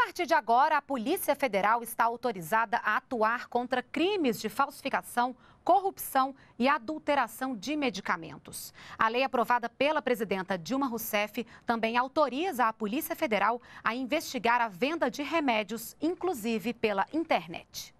A partir de agora, a Polícia Federal está autorizada a atuar contra crimes de falsificação, corrupção e adulteração de medicamentos. A lei aprovada pela presidenta Dilma Rousseff também autoriza a Polícia Federal a investigar a venda de remédios, inclusive pela internet.